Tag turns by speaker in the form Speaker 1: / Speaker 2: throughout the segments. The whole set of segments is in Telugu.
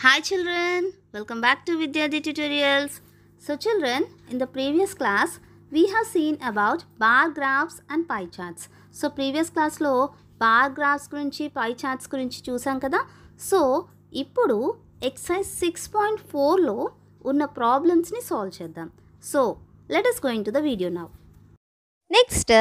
Speaker 1: Hi children, welcome back to Vidya Day Tutorials. So children, in the previous class, we have seen about bar graphs and pie charts. So previous classలో బార్ గ్రాఫ్స్ గురించి పై చార్ట్స్ గురించి చూసాం కదా సో ఇప్పుడు ఎక్సైజ్ సిక్స్ పాయింట్ ఫోర్లో ఉన్న ప్రాబ్లమ్స్ని సాల్వ్ చేద్దాం so let us going to the video now next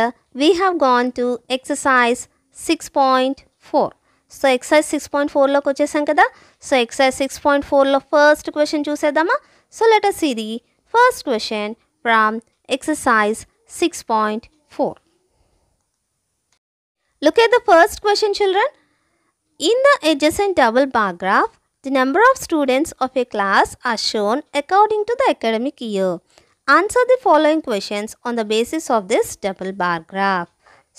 Speaker 1: we have gone to exercise six point four so exercise six point ఫోర్లోకి వచ్చేసాం కదా సో ఎక్సైజ్ సిక్స్ పాయింట్ ఫోర్లో ఫస్ట్ క్వశ్చన్ చూసేద్దామా so let us see first question from exercise six point four look at the first question children in the adjacent double bar graph the number of students of a class are shown according to the academic year answer the following questions on the basis of this double bar graph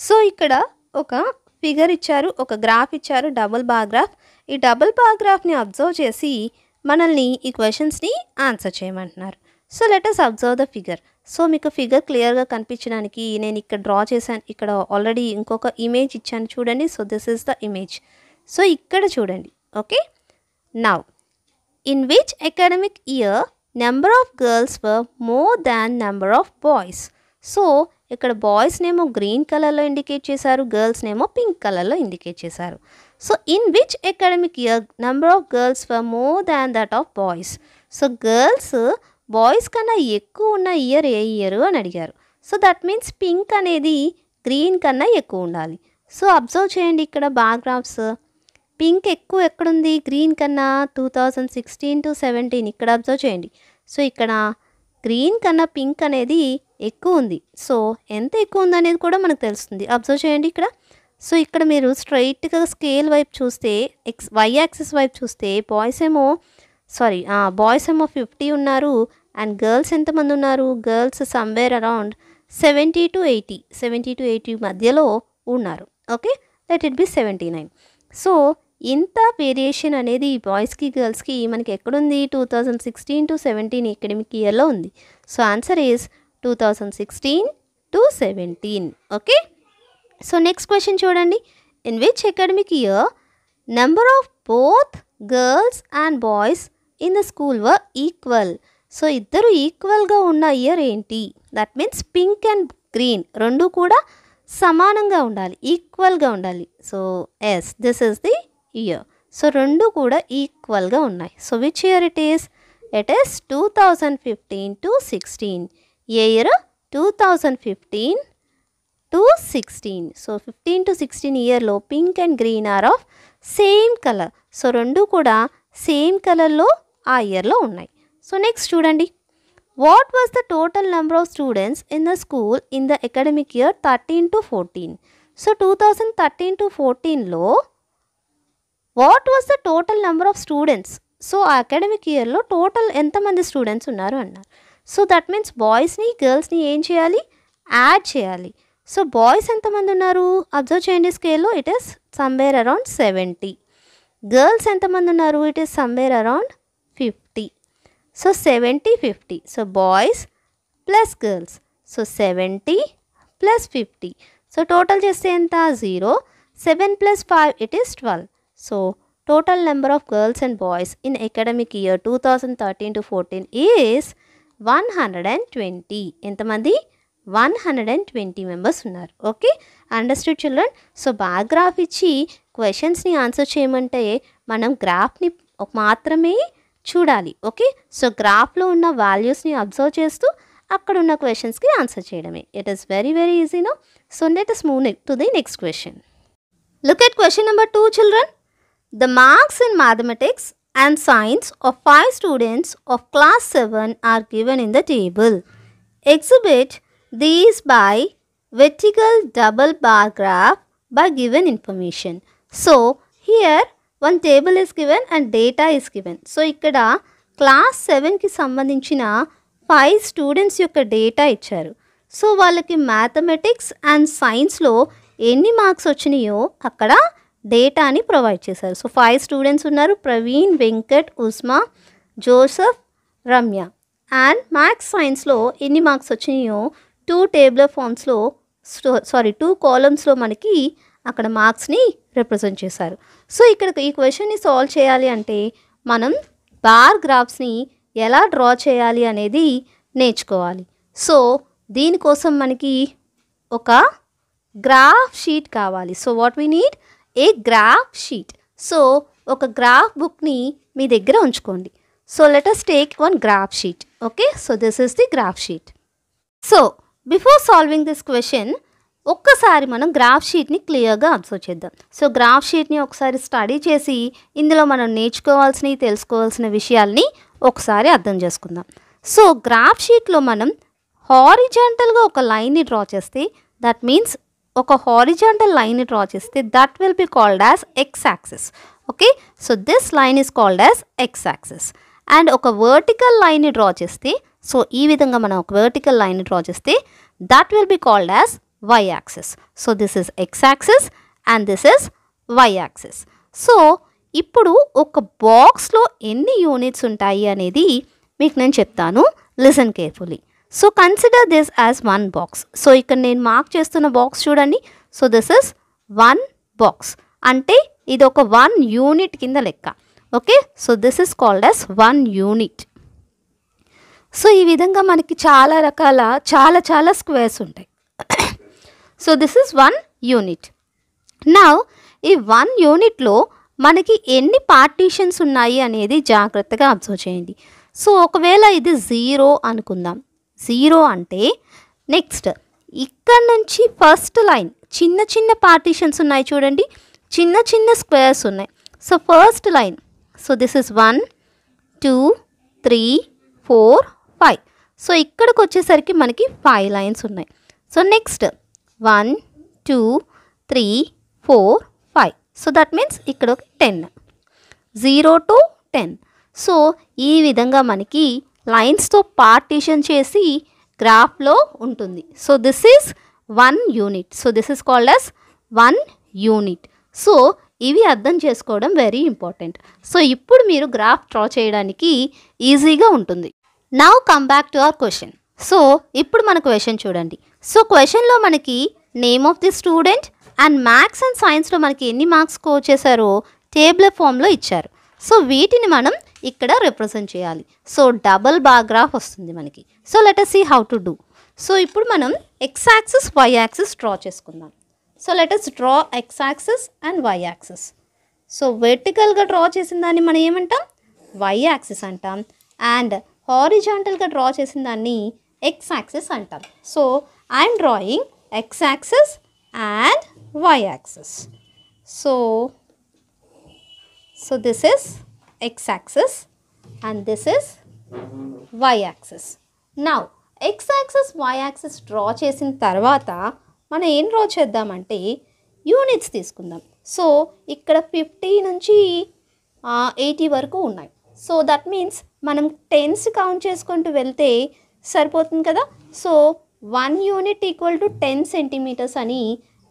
Speaker 1: so ఇక్కడ ఒక ఫిగర్ ఇచ్చారు ఒక గ్రాఫ్ ఇచ్చారు డబుల్ బాగ్రాఫ్ ఈ డబుల్ బాగ్రాఫ్ని అబ్జర్వ్ చేసి మనల్ని ఈ క్వశ్చన్స్ని ఆన్సర్ చేయమంటున్నారు so let us observe the figure so మీకు ఫిగర్ క్లియర్గా కనిపించడానికి నేను ఇక్కడ డ్రా చేశాను ఇక్కడ ఆల్రెడీ ఇంకొక ఇమేజ్ ఇచ్చాను చూడండి so this is the image so ఇక్కడ చూడండి okay now in which academic year number of girls were more than number of boys so ఇక్కడ బాయ్స్ నేమో గ్రీన్ కలర్లో ఇండికేట్ చేశారు గర్ల్స్ నేమో పింక్ కలర్లో ఇండికేట్ చేశారు so in which academic year number of girls for more than that of boys so girls boys కన్నా ఎక్కువ ఉన్న ఇయర్ ఏ ఇయర్ అని అడిగారు సో దట్ మీన్స్ పింక్ అనేది గ్రీన్ కన్నా ఎక్కువ ఉండాలి సో అబ్జర్వ్ చేయండి ఇక్కడ బాగ్రాఫ్స్ పింక్ ఎక్కువ ఎక్కడుంది గ్రీన్ కన్నా two thousand sixteen to seventeen ఇక్కడ అబ్జర్వ్ చేయండి సో ఇక్కడ గ్రీన్ కన్నా పింక్ అనేది ఎక్కువ ఉంది సో ఎంత ఎక్కువ ఉంది అనేది కూడా మనకు తెలుస్తుంది అబ్జర్వ్ చేయండి ఇక్కడ సో ఇక్కడ మీరు స్ట్రైట్గా స్కేల్ వైపు చూస్తే ఎక్స్ వై యాక్సిస్ వైపు చూస్తే బాయ్స్ ఏమో సారీ బాయ్స్ ఏమో ఫిఫ్టీ ఉన్నారు అండ్ గర్ల్స్ ఎంతమంది ఉన్నారు girls somewhere around seventy to eighty seventy to eighty మధ్యలో ఉన్నారు okay let it be seventy nine so ఇంత వేరియేషన్ అనేది ఈ బాయ్స్కి గర్ల్స్కి మనకి ఎక్కడుంది two thousand sixteen to seventeen academic ఇయర్లో ఉంది so answer is two thousand sixteen to seventeen okay so next question చూడండి in which academic year number of both girls and boys in the school were equal so ఇద్దరు ఈక్వల్గా ఉన్న ఇయర్ ఏంటి that means pink and green రెండు కూడా సమానంగా ఉండాలి ఈక్వల్గా ఉండాలి so yes this is the year so రెండు కూడా ఈక్వల్గా ఉన్నాయి so which year it is it is two thousand fifteen to sixteen ఏ year two thousand fifteen to sixteen so fifteen to sixteen ఇయర్లో pink and green are of same colour so రెండు కూడా సేమ్ కలర్లో ఆ ఇయర్లో ఉన్నాయి సో నెక్స్ట్ చూడండి what was the total number of students in the school in the academic year thirteen to fourteen so two thousand thirteen to ఫోర్టీన్లో what was the total number of students so ఆ అకాడమిక్ ఇయర్లో టోటల్ ఎంతమంది స్టూడెంట్స్ ఉన్నారు అన్నారు సో దట్ మీన్స్ బాయ్స్ని గర్ల్స్ని ఏం చేయాలి యాడ్ చేయాలి సో బాయ్స్ ఎంతమంది ఉన్నారు అబ్జర్వ్ చేయండి స్కేల్లో it is somewhere around seventy girls ఎంతమంది ఉన్నారు it is somewhere around fifty so seventy fifty so boys plus girls so seventy plus fifty so total చేస్తే ఎంత zero seven plus five it is twelve so total number of girls and boys in academic year two boys thirteen academic fourteen 2013 one hundred and twenty ఎంతమంది one hundred and twenty members ఉన్నారు ఓకే అండర్స్టూడ్ చిల్డ్రన్ సో బాగా గ్రాఫ్ ఇచ్చి క్వశ్చన్స్ని ఆన్సర్ చేయమంటే మనం గ్రాఫ్ని మాత్రమే చూడాలి ఓకే సో గ్రాఫ్లో ఉన్న వాల్యూస్ని అబ్జర్వ్ చేస్తూ అక్కడ ఉన్న క్వశ్చన్స్కి ఆన్సర్ చేయడమే it is very very easy no so let us move to the next question look at question number two children The marks in mathematics and science of five students of class 7 are given in the table. Exhibit these by vertical double bar graph by given information. So, here one table is given and data is given so ఇక్కడ క్లాస్ సెవెన్కి సంబంధించిన ఫైవ్ స్టూడెంట్స్ యొక్క డేటా ఇచ్చారు సో వాళ్ళకి మ్యాథమెటిక్స్ అండ్ సైన్స్లో ఎన్ని మార్క్స్ వచ్చినాయో అక్కడ డేటాని ప్రొవైడ్ చేశారు సో ఫైవ్ స్టూడెంట్స్ ఉన్నారు Praveen Venkat Usma Joseph Ramya and maths సైన్స్లో ఎన్ని మార్క్స్ వచ్చినాయో టూ టేబుల్ ఫామ్స్లో సారీ టూ కాలమ్స్లో మనకి అక్కడ మార్క్స్ని రిప్రజెంట్ చేశారు సో ఇక్కడ ఈ క్వశ్చన్ని సాల్వ్ చేయాలి అంటే మనం బార్ గ్రాఫ్స్ని ఎలా డ్రా చేయాలి అనేది నేర్చుకోవాలి సో దీనికోసం మనకి ఒక గ్రాఫ్ షీట్ కావాలి so what we need a graph sheet so ఒక గ్రాఫ్ బుక్ని మీ దగ్గర ఉంచుకోండి so let us take one graph sheet okay so this is the graph sheet so before solving this question ఒక్కసారి మనం గ్రాఫ్ షీట్ని క్లియర్గా ఆన్సర్ చేద్దాం సో గ్రాఫ్ షీట్ని ఒకసారి స్టడీ చేసి ఇందులో మనం నేర్చుకోవాల్సినవి తెలుసుకోవాల్సిన విషయాల్ని ఒకసారి అర్థం చేసుకుందాం సో గ్రాఫ్ షీట్లో మనం హారిజాంటల్గా ఒక లైన్ని డ్రా చేస్తే దట్ మీన్స్ ఒక హారిజాంటల్ లైన్ డ్రా చేస్తే that will be called as X axis okay so this line is called as X axis and ఒక వర్టికల్ లైన్ డ్రా చేస్తే సో ఈ విధంగా మనం ఒక వర్టికల్ లైన్ డ్రా చేస్తే that will be called as Y axis so this is X axis and this is Y axis so ఇప్పుడు ఒక బాక్స్లో ఎన్ని యూనిట్స్ ఉంటాయి అనేది మీకు నేను చెప్తాను listen carefully so consider this as one box so ఇక్కడ నేను మార్క్ చేస్తున్న బాక్స్ చూడండి so this is one box అంటే ఇది ఒక వన్ యూనిట్ కింద లెక్క okay so this is called as one unit so ఈ విధంగా మనకి చాలా రకాల చాలా చాలా స్క్వేర్స్ ఉంటాయి so this is one unit నా ఈ వన్ యూనిట్లో మనకి ఎన్ని పార్టీషన్స్ ఉన్నాయి అనేది జాగ్రత్తగా అబ్జర్వ్ చేయండి సో ఒకవేళ ఇది జీరో అనుకుందాం జీరో అంటే నెక్స్ట్ ఇక్కడ నుంచి ఫస్ట్ లైన్ చిన్న చిన్న పార్టీషన్స్ ఉన్నాయి చూడండి చిన్న చిన్న స్క్వేర్స్ ఉన్నాయి so first line so this is one two three four five so ఇక్కడికి వచ్చేసరికి మనకి ఫైవ్ లైన్స్ ఉన్నాయి so next one two three four five so that means ఇక్కడ ఒక ten zero to ten so ఈ విధంగా మనకి లైన్స్తో పార్టీషన్ చేసి గ్రాఫ్లో ఉంటుంది so this is one unit so this is called as one unit so ఇవి అర్థం చేసుకోవడం వెరీ ఇంపార్టెంట్ సో ఇప్పుడు మీరు గ్రాఫ్ డ్రా చేయడానికి ఈజీగా ఉంటుంది now come back to our question so ఇప్పుడు మన క్వశ్చన్ చూడండి సో క్వశ్చన్లో మనకి name of the student and maths and సైన్స్లో మనకి ఎన్ని మార్క్స్ స్కోర్ చేశారో టేబుల్ ఫామ్లో ఇచ్చారు సో వీటిని మనం ఇక్కడ రిప్రజెంట్ చేయాలి సో డబల్ బార్ గ్రాఫ్ వస్తుంది మనకి so let us see how to do so ఇప్పుడు మనం X axis Y axis draw చేసుకుందాం so let us draw X axis and Y axis so వెర్టికల్గా డ్రా చేసిన దాన్ని మనం ఏమంటాం వై యాక్సిస్ అంటాం అండ్ హారిజాంటల్గా డ్రా చేసిన దాన్ని ఎక్స్ యాక్సిస్ అంటాం so I'm drawing X axis and Y axis so so this is x axis and this is y axis. Now x axis y axis draw చేసిన తర్వాత మనం ఏం డ్రా చేద్దామంటే యూనిట్స్ తీసుకుందాం సో ఇక్కడ ఫిఫ్టీ నుంచి ఎయిటీ వరకు ఉన్నాయి సో దట్ మీన్స్ మనం టెన్స్ కౌంట్ చేసుకుంటూ వెళ్తే సరిపోతుంది కదా so one unit equal to ten centimetres అని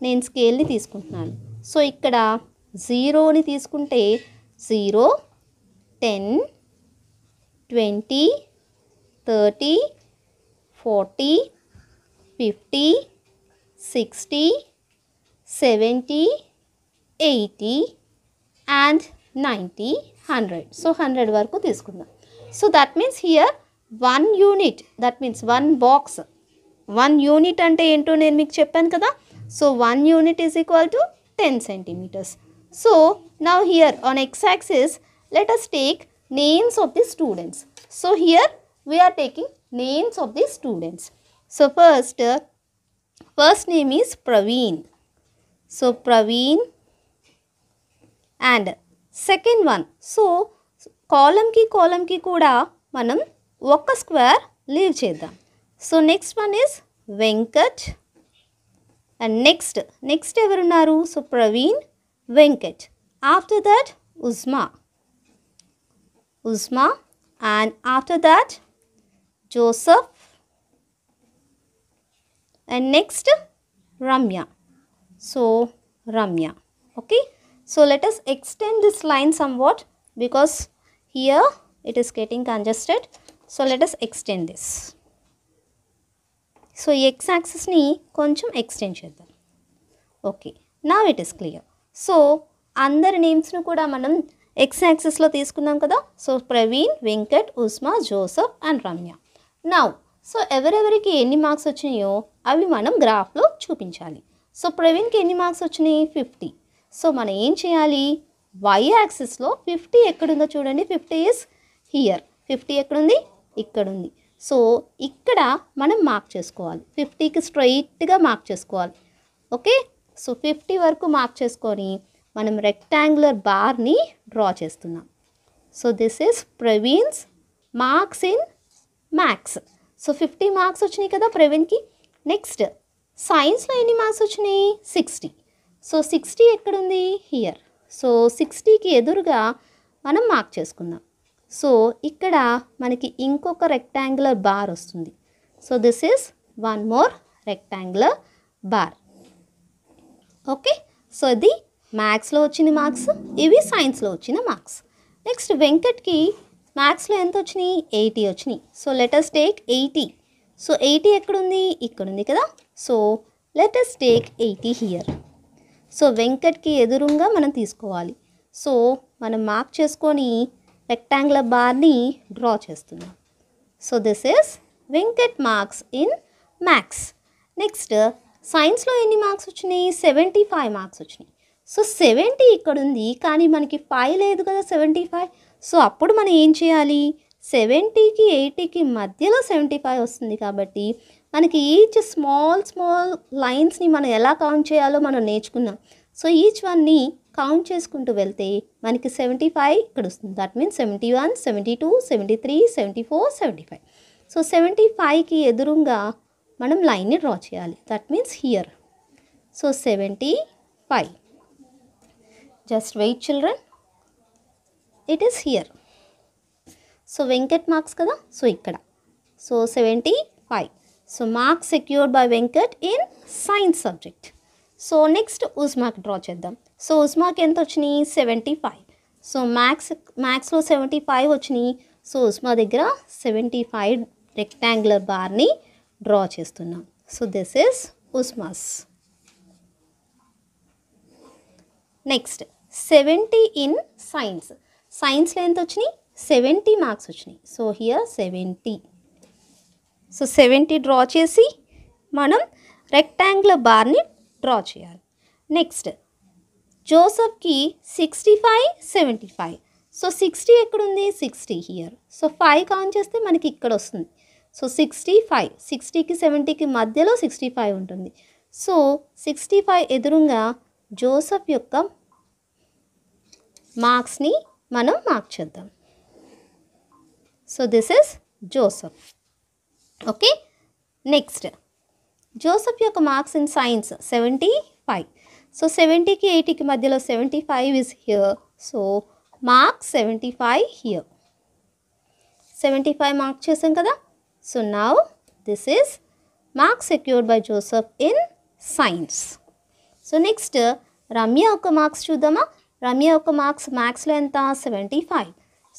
Speaker 1: నేను స్కేల్ని తీసుకుంటున్నాను సో ఇక్కడ జీరోని తీసుకుంటే zero ten twenty thirty forty fifty sixty seventy eighty and ninety hundred so hundred వరకు తీసుకుందాం so that means here one unit that means one box one unit అంటే ఏంటో నేను మీకు చెప్పాను కదా so one unit is equal to ten centimetres so now here on X axis let us take names of the students. So here we are taking names of the students. So first, uh, first name is Praveen. So Praveen and second one so కాలంకి కాలంకి కూడా మనం ఒక్క స్క్వేర్ లీవ్ చేద్దాం so next one is Venkat and next next ఎవరున్నారు so Praveen venkat after that usma Uzma and after that Joseph and next Ramya. So Ramya. Okay. So let us extend this line somewhat because here it is getting congested. So let us extend this. సో axis ఎక్స్ యాక్సిస్ని కొంచెం extend Okay. Now it is clear. So under names nu నేమ్స్ను కూడా manam. ఎక్స్ యాక్సెస్లో తీసుకున్నాం కదా so Praveen Venkat Usma Joseph and Ramya now so ఎవరెవరికి ఎన్ని మార్క్స్ వచ్చినాయో అవి మనం గ్రాఫ్లో చూపించాలి సో ప్రవీణ్కి ఎన్ని మార్క్స్ వచ్చినాయి ఫిఫ్టీ సో మనం ఏం చేయాలి వై యాక్సెస్లో ఫిఫ్టీ ఎక్కడుందో చూడండి ఫిఫ్టీ ఇస్ హియర్ ఫిఫ్టీ ఎక్కడుంది ఇక్కడుంది సో ఇక్కడ మనం మార్క్ చేసుకోవాలి ఫిఫ్టీకి స్ట్రైట్గా మార్క్ చేసుకోవాలి ఓకే సో ఫిఫ్టీ వరకు మార్క్ చేసుకొని మనం రెక్టాంగులర్ బార్ని డ్రా చేస్తున్నాం so this is Praveen's marks in maths so fifty marks వచ్చినాయి కదా ప్రవీణ్కి నెక్స్ట్ సైన్స్లో ఎన్ని మార్క్స్ వచ్చినాయి సిక్స్టీ సో సిక్స్టీ ఎక్కడుంది హియర్ సో సిక్స్టీకి ఎదురుగా మనం మార్క్ చేసుకుందాం సో ఇక్కడ మనకి ఇంకొక రెక్టాంగులర్ బార్ వస్తుంది so this is one more rectangular bar okay so the మ్యాథ్స్లో వచ్చిన మార్క్స్ ఇవి సైన్స్లో వచ్చిన మార్క్స్ నెక్స్ట్ వెంకట్కి మ్యాథ్స్లో ఎంత వచ్చినాయి ఎయిటీ వచ్చినాయి so let us take eighty so eighty ఎక్కడుంది ఇక్కడుంది కదా so let us take eighty here so వెంకట్కి ఎదురుగా మనం తీసుకోవాలి సో మనం మార్క్ చేసుకొని రెక్టాంగులర్ బార్ని డ్రా చేస్తున్నాం so this is Venkat marks in maths next సైన్స్లో ఎన్ని మార్క్స్ వచ్చినాయి సెవెంటీ ఫైవ్ మార్క్స్ వచ్చినాయి సో సెవెంటీ ఇక్కడ ఉంది కానీ మనకి ఫైవ్ లేదు కదా సెవెంటీ ఫైవ్ సో అప్పుడు మనం ఏం చేయాలి సెవెంటీకి ఎయిటీకి మధ్యలో సెవెంటీ ఫైవ్ వస్తుంది కాబట్టి మనకి ఈచ్ స్మాల్ స్మాల్ లైన్స్ని మనం ఎలా కౌంట్ చేయాలో మనం నేర్చుకున్నాం సో ఈచ్ వన్ని కౌంట్ చేసుకుంటూ వెళ్తే మనకి సెవెంటీ ఫైవ్ ఇక్కడ వస్తుంది that means seventy one seventy two seventy three seventy four seventy five so seventy ఫైవ్కి ఎదురుగా మనం లైన్ని డ్రా చేయాలి that means here so seventy five Just wait children. It is here. So Venkat marks kada? So ikkada. So 75. So mark secured by Venkat in science subject. So next ఉస్మాక్ డ్రా చేద్దాం సో ఉస్మాక్ ఎంత వచ్చినాయి సెవెంటీ ఫైవ్ సో మ్యాథ్స్ మ్యాథ్స్లో సెవెంటీ ఫైవ్ వచ్చినాయి సో ఉస్మా దగ్గర సెవెంటీ ఫైవ్ రెక్టాంగులర్ బార్ని డ్రా చేస్తున్నాం so this is Usma's next seventy in science సైన్స్లో ఎంత వచ్చినాయి సెవెంటీ మార్క్స్ వచ్చినాయి so here seventy so seventy draw చేసి మనం రెక్టాంగులర్ బార్ని డ్రా చేయాలి నెక్స్ట్ జోసఫ్కి sixty five seventy five so sixty ఎక్కడుంది సిక్స్టీ హియర్ సో ఫైవ్ కాన్ చేస్తే మనకి ఇక్కడ వస్తుంది సో సిక్స్టీ ఫైవ్ సిక్స్టీకి సెవెంటీకి మధ్యలో సిక్స్టీ ఫైవ్ ఉంటుంది సో సిక్స్టీ ఫైవ్ ఎదురుగా జోసఫ్ యొక్క మార్క్స్ని మనం మార్క్ చేద్దాం so this is Joseph okay next Joseph యొక్క marks in science seventy five so సెవెంటీకి ఎయిటీకి మధ్యలో seventy five is here so marks seventy five here seventy five mark చేసాం కదా so now this is marks secured by Joseph in science so next Ramya ఒక మార్క్స్ చూద్దామా రమ్య యొక్క మార్క్స్ మ్యాథ్స్లో ఎంత సెవెంటీ ఫైవ్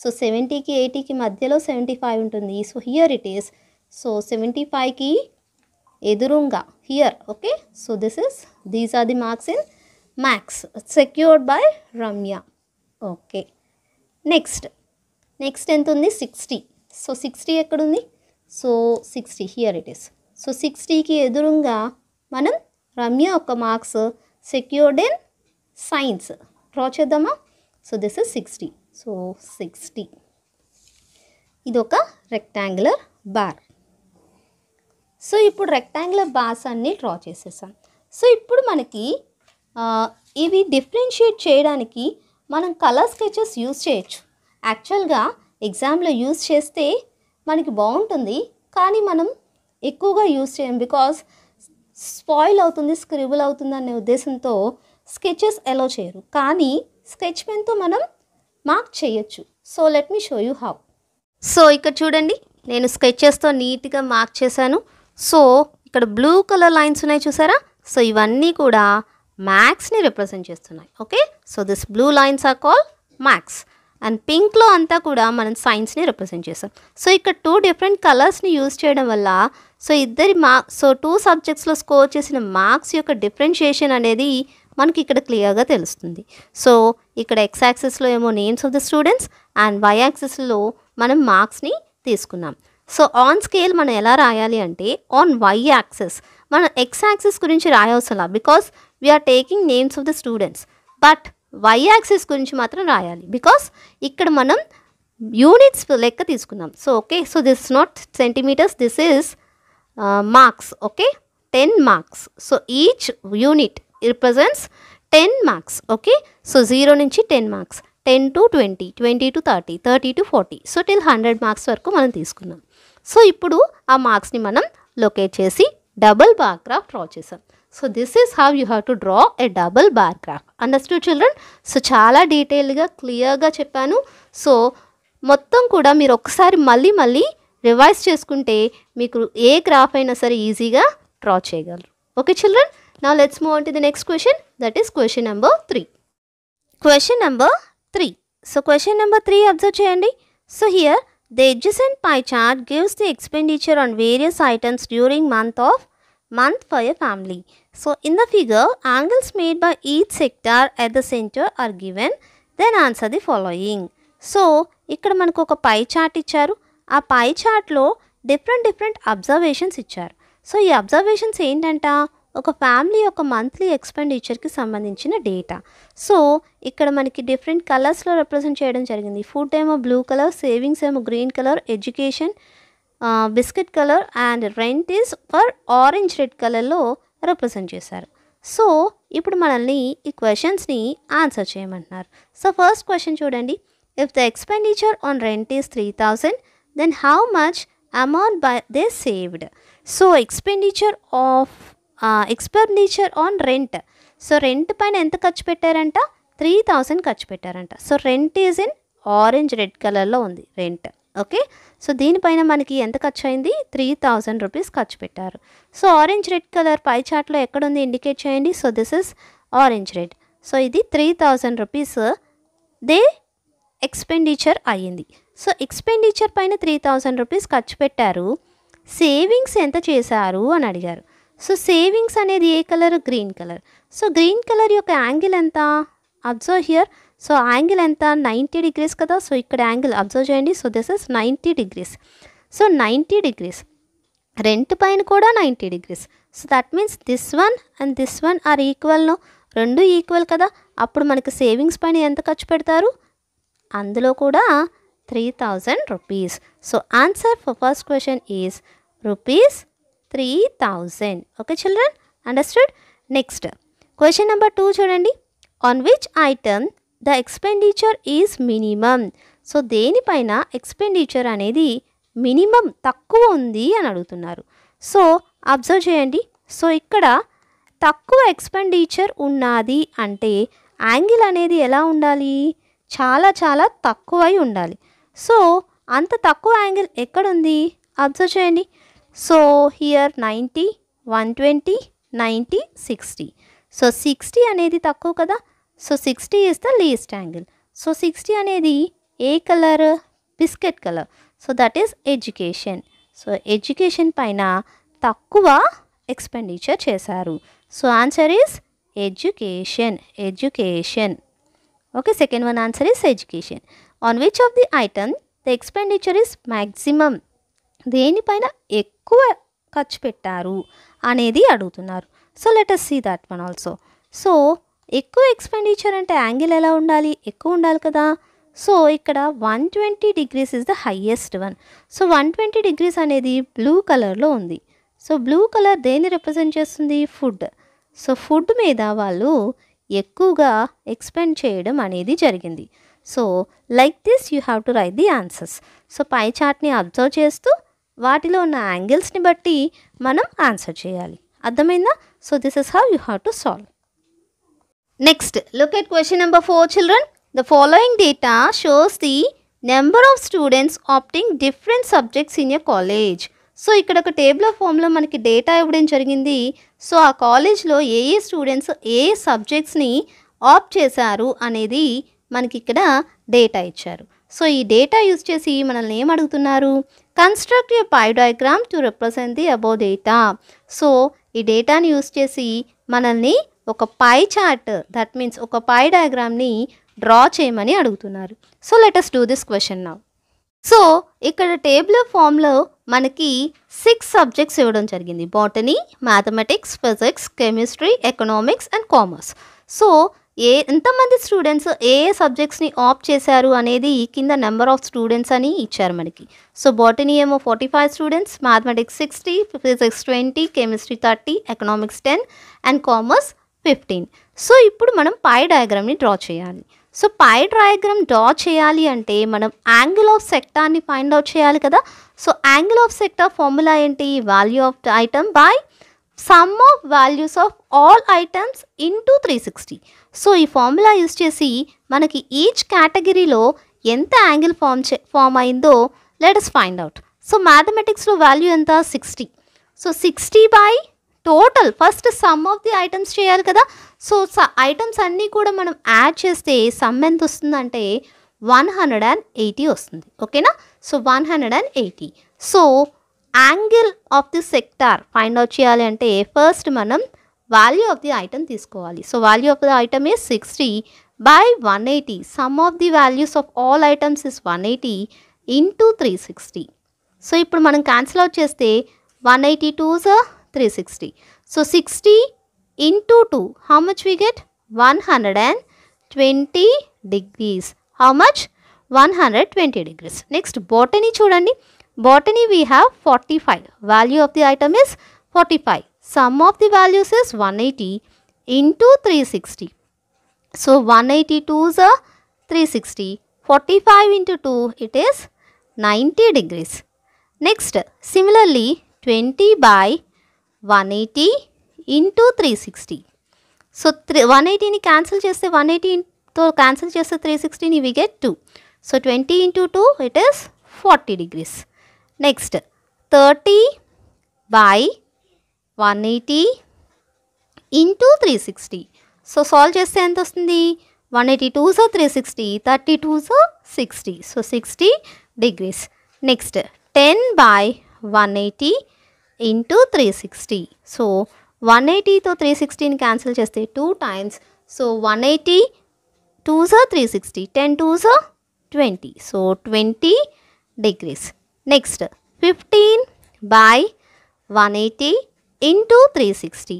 Speaker 1: సో సెవెంటీకి ఎయిటీకి మధ్యలో సెవెంటీ ఫైవ్ ఉంటుంది so here it is so seventy ఫైవ్కి ఎదురుంగా here okay so this is these are the marks in maths secured by Ramya okay next next ఎంత ఉంది సిక్స్టీ సో సిక్స్టీ ఎక్కడుంది so sixty here it is so సిక్స్టీకి ఎదురుగా మనం రమ్య యొక్క marks secured in science cross చేద్దామా so this is sixty so sixty ఇది ఒక రెక్టాంగులర్ బార్ సో ఇప్పుడు రెక్టాంగులర్ బార్స్ అన్నీ డ్రా చేసేసాం సో ఇప్పుడు మనకి ఇవి డిఫరెన్షియేట్ చేయడానికి మనం కలర్ స్కెచెస్ యూజ్ చేయొచ్చు యాక్చువల్గా ఎగ్జామ్లో యూజ్ చేస్తే మనకి బాగుంటుంది కానీ మనం ఎక్కువగా యూజ్ చేయం బికాస్ స్పాయిల్ అవుతుంది స్క్రిబుల్ అవుతుంది అనే ఉద్దేశంతో స్కెచెస్ ఎలో చేయరు కానీ స్కెచ్ పెన్తో మనం మార్క్ చేయొచ్చు so let me show you how so ఇక్కడ చూడండి నేను స్కెచెస్తో నీట్గా మార్క్ చేశాను సో ఇక్కడ బ్లూ కలర్ లైన్స్ ఉన్నాయి చూసారా సో ఇవన్నీ కూడా మ్యాక్స్ని రిప్రజెంట్ చేస్తున్నాయి okay so this blue lines are call maths and పింక్లో అంతా కూడా మనం సైన్స్ని రిప్రజెంట్ చేస్తాం సో ఇక్కడ టూ డిఫరెంట్ కలర్స్ని యూజ్ చేయడం వల్ల సో ఇద్దరి మార్క్ సో టూ సబ్జెక్ట్స్లో స్కోర్ చేసిన మార్క్స్ యొక్క డిఫరెన్షియేషన్ అనేది మనకి ఇక్కడ క్లియర్గా తెలుస్తుంది సో ఇక్కడ ఎక్స్ యాక్సెస్లో ఏమో names of the students and y యాక్సెస్లో మనం మార్క్స్ని తీసుకున్నాం సో ఆన్ స్కేల్ మనం ఎలా రాయాలి అంటే ఆన్ వై యాక్సెస్ మనం ఎక్స్ యాక్సెస్ గురించి రాయవసలా because we are taking names of the students but y axis గురించి మాత్రం రాయాలి బికాస్ ఇక్కడ మనం యూనిట్స్ లెక్క తీసుకున్నాం so okay so this not centimetres this is marks okay ten marks so each unit represents ten marks okay so zero నుంచి ten marks ten to twenty twenty to thirty thirty to forty so till hundred marks వరకు మనం తీసుకున్నాం సో ఇప్పుడు ఆ మార్క్స్ని మనం లొకేట్ చేసి డబుల్ బార్ డ్రా చేసాం so this is how you have to draw a double bar understood children so చాలా డీటెయిల్గా క్లియర్గా చెప్పాను సో మొత్తం కూడా మీరు ఒకసారి మళ్ళీ మళ్ళీ రివైజ్ చేసుకుంటే మీకు ఏ గ్రాఫ్ అయినా సరే ఈజీగా డ్రా చేయగలరు okay children Now let's move on to the next question that is question number 3. Question number 3. So question number 3 observe chayandi. So here the adjacent pie chart gives the expenditure on various items during month of month for a family. So in the figure angles made by each sector at the center are given then answer the following. So pie chart icharu. ఒక pie chart lo different different observations different So ఇచ్చారు observation ఈ అబ్జర్వేషన్స్ anta. ఒక ఫ్యామిలీ యొక్క మంత్లీ ఎక్స్పెండిచర్కి సంబంధించిన డేటా సో ఇక్కడ మనకి డిఫరెంట్ కలర్స్లో రిప్రజెంట్ చేయడం జరిగింది ఫుడ్ ఏమో బ్లూ కలర్ సేవింగ్స్ ఏమో green colour education biscuit colour and rent is for orange red కలర్లో రిప్రజెంట్ చేశారు సో ఇప్పుడు మనల్ని ఈ క్వశ్చన్స్ని ఆన్సర్ చేయమంటున్నారు సో ఫస్ట్ క్వశ్చన్ చూడండి if the expenditure on rent is three thousand then how much amount by they saved so expenditure of expenditure on rent so rent పైన ఎంత ఖర్చు పెట్టారంట త్రీ థౌజండ్ ఖర్చు పెట్టారంట so rent is in orange red కలర్లో ఉంది రెంట్ ఓకే సో దీనిపైన మనకి ఎంత ఖర్చు అయింది త్రీ థౌజండ్ రూపీస్ ఖర్చు పెట్టారు so orange red colour pie చాట్లో ఎక్కడుంది ఇండికేట్ చేయండి so this is orange red so ఇది three thousand rupees they expenditure అయ్యింది సో ఎక్స్పెండిచర్ పైన త్రీ థౌజండ్ రూపీస్ ఖర్చు పెట్టారు సేవింగ్స్ ఎంత చేశారు అని అడిగారు సో సేవింగ్స్ అనేది ఏ colour green colour so green colour యొక్క యాంగిల్ ఎంత అబ్జర్వ్ హియర్ సో యాంగిల్ ఎంత నైంటీ డిగ్రీస్ కదా సో ఇక్కడ యాంగిల్ అబ్జర్వ్ చేయండి so this is ninety degrees so ninety degrees rent పైన కూడా ninety degrees so that means this one and this one are equal రెండు ఈక్వల్ కదా అప్పుడు మనకి సేవింగ్స్ పైన ఎంత ఖర్చు పెడతారు అందులో కూడా three thousand rupees so answer for first question is rupees three thousand okay children understood next question number two చూడండి on which item the expenditure is minimum so దేనిపైన ఎక్స్పెండిచర్ అనేది మినిమం తక్కువ ఉంది అని అడుగుతున్నారు సో అబ్జర్వ్ చేయండి సో ఇక్కడ తక్కువ ఎక్స్పెండిచర్ ఉన్నది అంటే యాంగిల్ అనేది ఎలా ఉండాలి చాలా చాలా తక్కువై ఉండాలి సో అంత తక్కువ యాంగిల్ ఎక్కడుంది అబ్జర్వ్ చేయండి so here ninety one twenty ninety sixty so sixty అనేది తక్కువ కదా so sixty is the least angle so sixty అనేది ఏ colour biscuit colour so that is education so education పైన తక్కువ ఎక్స్పెండిచర్ చేశారు so answer is education education okay second one answer is education on which of the item the expenditure is maximum దేనిపైన ఎక్కువ ఎక్కువ ఖర్చు పెట్టారు అనేది అడుగుతున్నారు so let us see that one also so ఎక్కువ ఎక్స్పెండిచర్ అంటే యాంగిల్ ఎలా ఉండాలి ఎక్కువ ఉండాలి కదా సో ఇక్కడ one twenty degrees is the highest one so one twenty degrees అనేది బ్లూ కలర్లో ఉంది సో బ్లూ కలర్ దేన్ని రిప్రజెంట్ చేస్తుంది ఫుడ్ సో ఫుడ్ మీద వాళ్ళు ఎక్కువగా ఎక్స్పెండ్ చేయడం అనేది జరిగింది so like this you have to write the answers so pie చాట్ని అబ్జర్వ్ చేస్తూ వాటిలో ఉన్న యాంగిల్స్ని బట్టి మనం ఆన్సర్ చేయాలి అర్థమైందా so this is how you have to solve next look at question number four children the following data shows the number of students opting different subjects in a college so ఇక్కడ ఒక టేబుల్ ఆఫ్ ఫామ్లో మనకి డేటా ఇవ్వడం జరిగింది సో ఆ కాలేజ్లో ఏ ఏ స్టూడెంట్స్ ఏ ఏ సబ్జెక్ట్స్ని ఆప్ట్ చేశారు అనేది మనకి ఇక్కడ డేటా ఇచ్చారు సో ఈ డేటా యూజ్ చేసి మనల్ని ఏం అడుగుతున్నారు construct a pie diagram to represent the above data so ఈ డేటాని యూస్ చేసి మనల్ని ఒక పై చార్ట్ దట్ మీన్స్ ఒక పై డయాగ్రామ్ని డ్రా చేయమని అడుగుతున్నారు so let us do this question నా సో ఇక్కడ టేబుల్ ఫామ్లో మనకి సిక్స్ సబ్జెక్ట్స్ ఇవ్వడం జరిగింది botany mathematics physics chemistry economics and commerce so ఏ ఎంతమంది స్టూడెంట్స్ ఏ ఏ సబ్జెక్ట్స్ని ఆప్ చేశారు అనేది ఈ కింద నెంబర్ ఆఫ్ స్టూడెంట్స్ అని ఇచ్చారు మనకి సో బాటనీ ఏమో forty five students mathematics sixty physics twenty chemistry thirty economics ten and commerce fifteen so ఇప్పుడు మనం పై డయాగ్రామ్ని డ్రా చేయాలి సో పై డయాగ్రామ్ డ్రా చేయాలి అంటే మనం యాంగిల్ ఆఫ్ సెక్టార్ని ఫైండ్ అవుట్ చేయాలి కదా so angle of sector formula ఏంటి value of item by sum of values of all items into three sixty so ఈ ఫార్ములా యూజ్ చేసి మనకి ఈచ్ కేటగిరీలో ఎంత యాంగిల్ ఫామ్ చే ఫామ్ అయిందో లెట్స్ ఫైండ్ అవుట్ సో మ్యాథమెటిక్స్లో వాల్యూ ఎంత sixty so sixty by total first sum of the items చేయాలి కదా సో స ఐటమ్స్ అన్నీ కూడా మనం యాడ్ చేస్తే సమ్ ఎంత వస్తుందంటే వన్ హండ్రెడ్ అండ్ ఎయిటీ వస్తుంది ఓకేనా so one hundred and eighty so angle of the sector find out చేయాలి అంటే ఫస్ట్ మనం వాల్యూ ఆఫ్ ది ఐటమ్ తీసుకోవాలి so value of the item is sixty by one eighty sum of the values of all items is one eighty into three sixty so ఇప్పుడు మనం క్యాన్సిల్ అవుట్ చేస్తే one eighty two three sixty so sixty into two how much we get one hundred and twenty degrees how much one hundred twenty degrees next botany చూడండి Botany we have 45. Value of the item is 45. Sum of the values is 180 into 360. So 182 is a 360. 45 into 2 it is 90 degrees. Next similarly 20 by 180 into 360. So one eighty ni cancel just 180 to ఎయిటీతో just చేస్తే three we get 2. So 20 into 2 it is 40 degrees. Next thirty by one eighty into three sixty so solve చేస్తే ఎంత వస్తుంది one eighty two so three sixty thirty two so sixty so sixty degrees next ten by one eighty into three sixty so one ఎయిటీతో త్రీ సిక్స్టీని క్యాన్సిల్ చేస్తే two times so one eighty two so three sixty ten two so twenty so twenty degrees next fifteen by one eighty into three sixty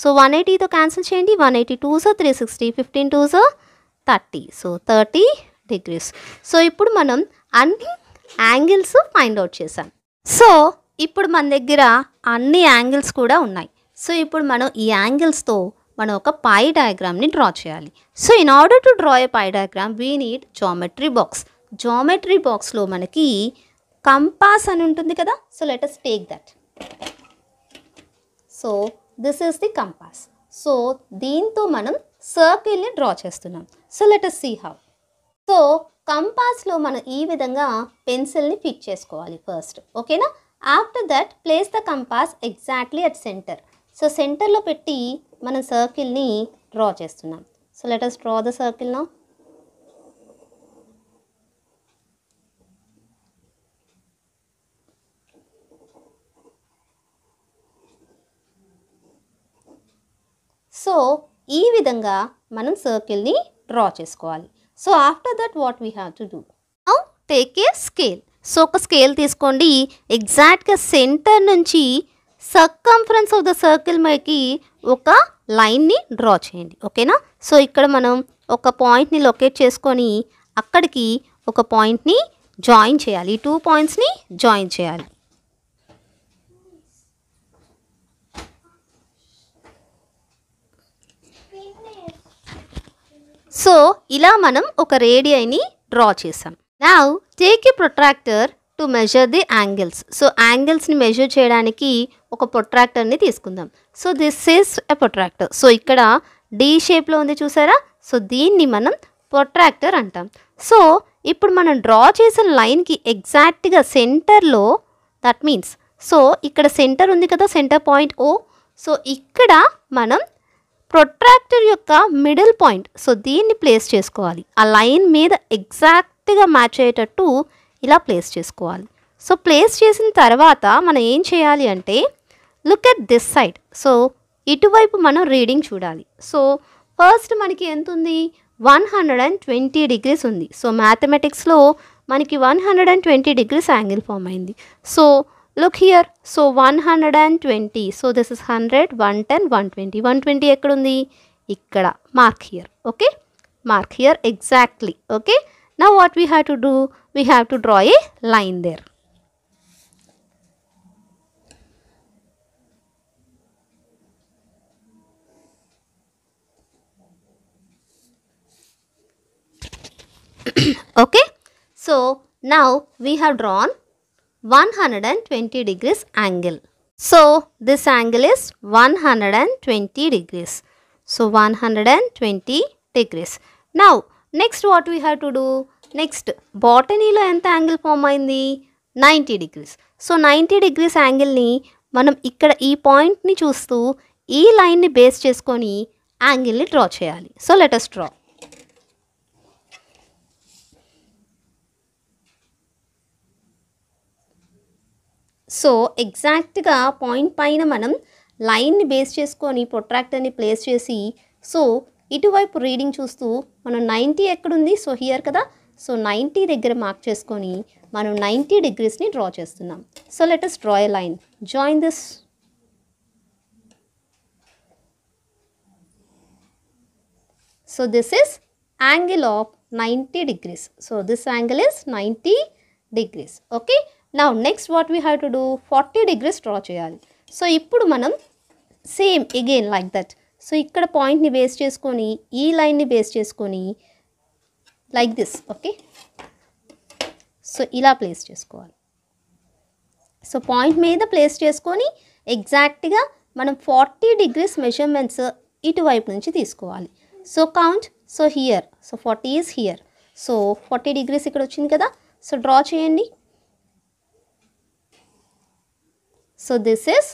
Speaker 1: so one ఎయిటీతో క్యాన్సిల్ చేయండి one eighty two so three sixty fifteen two so thirty so thirty degrees so ఇప్పుడు మనం అన్ని యాంగిల్స్ ఫైండ్ అవుట్ చేసాం సో ఇప్పుడు మన దగ్గర అన్ని యాంగిల్స్ కూడా ఉన్నాయి సో ఇప్పుడు మనం ఈ యాంగిల్స్తో మనం ఒక పై డయాగ్రామ్ని డ్రా చేయాలి so in order to draw a pie diagram we need geometry box geometry బాక్స్లో మనకి కంపాస్ అని ఉంటుంది కదా so let us take that so this is the compass so దీంతో మనం సర్కిల్ని డ్రా చేస్తున్నాం so let us see how so కంపాస్లో మనం ఈ విధంగా పెన్సిల్ని ఫిట్ చేసుకోవాలి ఫస్ట్ ఓకేనా after that place the compass exactly at centre so సెంటర్లో పెట్టి మనం సర్కిల్ని డ్రా చేస్తున్నాం so let us draw the circle నా సో ఈ విధంగా మనం సర్కిల్ని డ్రా చేసుకోవాలి so after that what we have to do now take a scale so ఒక స్కేల్ తీసుకోండి ఎగ్జాక్ట్గా సెంటర్ నుంచి సర్కంఫరెన్స్ ఆఫ్ ద సర్కిల్ మైకి ఒక లైన్ని డ్రా చేయండి ఓకేనా సో ఇక్కడ మనం ఒక పాయింట్ని లొకేట్ చేసుకొని అక్కడికి ఒక పాయింట్ని జాయిన్ చేయాలి ఈ టూ పాయింట్స్ని జాయిన్ చేయాలి సో ఇలా మనం ఒక రేడియైని డ్రా చేసాం నా take a protractor to measure the angles so యాంగిల్స్ని మెజర్ చేయడానికి ఒక ప్రొట్రాక్టర్ని తీసుకుందాం so this is a protractor so ఇక్కడ డీ షేప్లో ఉంది చూసారా సో దీన్ని మనం ప్రొట్రాక్టర్ అంటాం సో ఇప్పుడు మనం డ్రా చేసిన లైన్కి ఎగ్జాక్ట్గా సెంటర్లో దట్ మీన్స్ సో ఇక్కడ సెంటర్ ఉంది కదా సెంటర్ పాయింట్ ఓ సో ఇక్కడ మనం ప్రొట్రాక్టర్ యొక్క మిడిల్ పాయింట్ సో దీన్ని ప్లేస్ చేసుకోవాలి ఆ లైన్ మీద ఎగ్జాక్ట్గా మ్యాచ్ అయ్యేటట్టు ఇలా ప్లేస్ చేసుకోవాలి సో ప్లేస్ చేసిన తర్వాత మనం ఏం చేయాలి అంటే look at this side so ఇటువైపు మనం రీడింగ్ చూడాలి సో ఫస్ట్ మనకి ఎంత ఉంది one hundred and twenty degrees ఉంది సో మ్యాథమెటిక్స్లో మనకి one hundred and twenty degrees angle form అయింది so look here so 120 so this is 100 110 120 120 ekkadundi ikkada mark here okay mark here exactly okay now what we have to do we have to draw a line there okay so now we have drawn 120 degrees angle. So, this angle is 120 degrees. So, 120 degrees. Now, next what we have to do? Next బాటనీలో ఎంత యాంగిల్ ఫామ్ అయింది ninety degrees so ninety degrees యాంగిల్ని మనం ఇక్కడ ఈ పాయింట్ని చూస్తూ ఈ లైన్ని బేస్ చేసుకొని యాంగిల్ని డ్రా చేయాలి సో లెటెస్ట్ డ్రా సో ఎగ్జాక్ట్గా పాయింట్ పైన మనం లైన్ని బేస్ చేసుకొని ప్రొట్రాక్టర్ని ప్లేస్ చేసి సో ఇటువైపు రీడింగ్ చూస్తూ మనం నైంటీ ఎక్కడుంది సో హియర్ కదా సో నైంటీ దగ్గర మార్క్ చేసుకొని మనం నైంటీ డిగ్రీస్ని డ్రా చేస్తున్నాం so let draw a line join this so this is angle of 90 degrees. So this angle is 90 degrees. Okay. నా next what we have to do forty degrees draw చేయాలి సో ఇప్పుడు మనం same again like that so ఇక్కడ పాయింట్ని బేస్ చేసుకొని ఈ లైన్ని బేస్ చేసుకొని లైక్ దిస్ ఓకే సో ఇలా ప్లేస్ చేసుకోవాలి సో పాయింట్ మీద ప్లేస్ చేసుకొని ఎగ్జాక్ట్గా మనం ఫార్టీ డిగ్రీస్ మెజర్మెంట్స్ ఇటువైపు నుంచి తీసుకోవాలి so count so here so forty is here so forty degrees ఇక్కడ వచ్చింది కదా సో డ్రా చేయండి so this is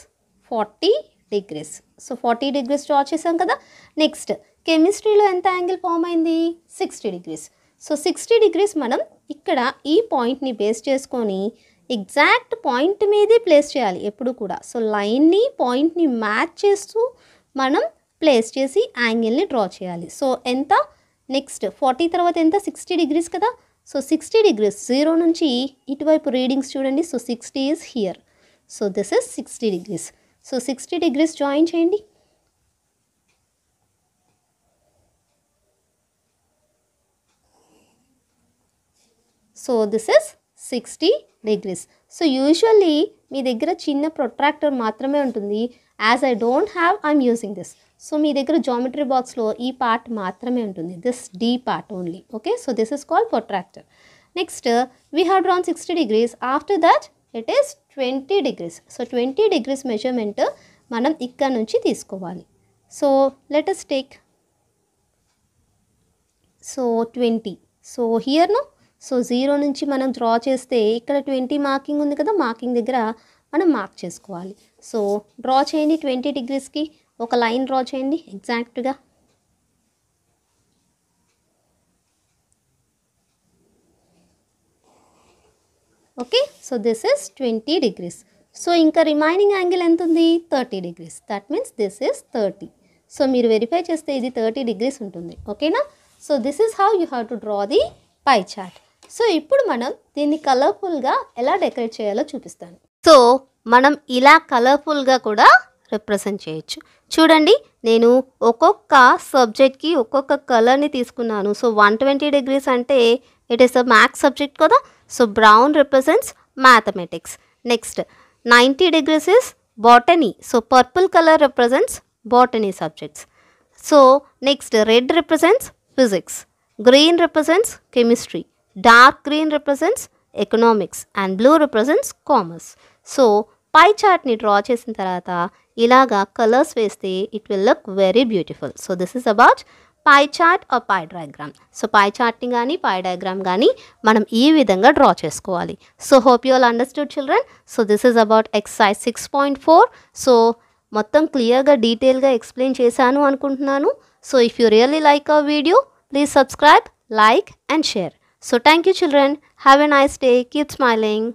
Speaker 1: forty degrees so forty degrees draw చేసాం కదా నెక్స్ట్ కెమిస్ట్రీలో ఎంత యాంగిల్ ఫామ్ అయింది sixty degrees so sixty degrees మనం ఇక్కడ ఈ పాయింట్ని బేస్ చేసుకొని ఎగ్జాక్ట్ పాయింట్ మీదే ప్లేస్ చేయాలి ఎప్పుడు కూడా సో లైన్ని పాయింట్ని మ్యాచ్ చేస్తూ మనం ప్లేస్ చేసి యాంగిల్ని డ్రా చేయాలి సో ఎంత నెక్స్ట్ ఫార్టీ తర్వాత ఎంత సిక్స్టీ డిగ్రీస్ కదా సో సిక్స్టీ డిగ్రీస్ జీరో నుంచి ఇటువైపు రీడింగ్స్ చూడండి so sixty is here so this is sixty degrees so sixty degrees join చేయండి so this is sixty degrees so usually మీ దగ్గర చిన్న ప్రొట్రాక్టర్ మాత్రమే ఉంటుంది as I don't have I'm using this so మీ దగ్గర జామెట్రీ బాక్స్లో ఈ పార్ట్ మాత్రమే ఉంటుంది this D part only okay so this is called protractor next we have drawn sixty degrees after that it is twenty degrees so twenty degrees measurement మనం ఇక్కడ నుంచి తీసుకోవాలి so let us take so twenty so హియర్ను సో జీరో నుంచి మనం డ్రా చేస్తే ఇక్కడ ట్వంటీ మార్కింగ్ ఉంది కదా మార్కింగ్ దగ్గర మనం మార్క్ చేసుకోవాలి సో డ్రా చేయండి ట్వంటీ డిగ్రీస్కి ఒక లైన్ డ్రా చేయండి ఎగ్జాక్ట్గా okay so this is twenty degrees so ఇంకా రిమైనింగ్ యాంగిల్ ఎంత ఉంది thirty degrees that means this is thirty so మీరు వెరిఫై చేస్తే ఇది థర్టీ డిగ్రీస్ ఉంటుంది ఓకేనా so this is how you have to draw the pie chart so ఇప్పుడు మనం దీన్ని కలర్ఫుల్గా ఎలా డెకరేట్ చేయాలో చూపిస్తాను సో మనం ఇలా కలర్ఫుల్గా కూడా రిప్రజెంట్ చేయొచ్చు చూడండి నేను ఒక్కొక్క సబ్జెక్ట్కి ఒక్కొక్క కలర్ని తీసుకున్నాను సో వన్ ట్వంటీ డిగ్రీస్ అంటే it is a maths subject కదా so brown represents mathematics next ninety degrees is botany so purple colour represents botany subjects so next red represents physics green represents chemistry dark green represents economics and blue represents commerce so pie చాట్ని డ్రా చేసిన తర్వాత ఇలాగా కలర్స్ వేస్తే it will look very beautiful so this is about pie chart ఆ పై డయాగ్రామ్ సో పై చార్ట్ని కానీ పై డయాగ్రామ్ కానీ మనం ఈ విధంగా డ్రా చేసుకోవాలి so hope you all understood children so this is about exercise six point four so మొత్తం క్లియర్గా డీటెయిల్గా ఎక్స్ప్లెయిన్ చేశాను అనుకుంటున్నాను so if you really like our video please subscribe like and share so thank you children have a nice day keep smiling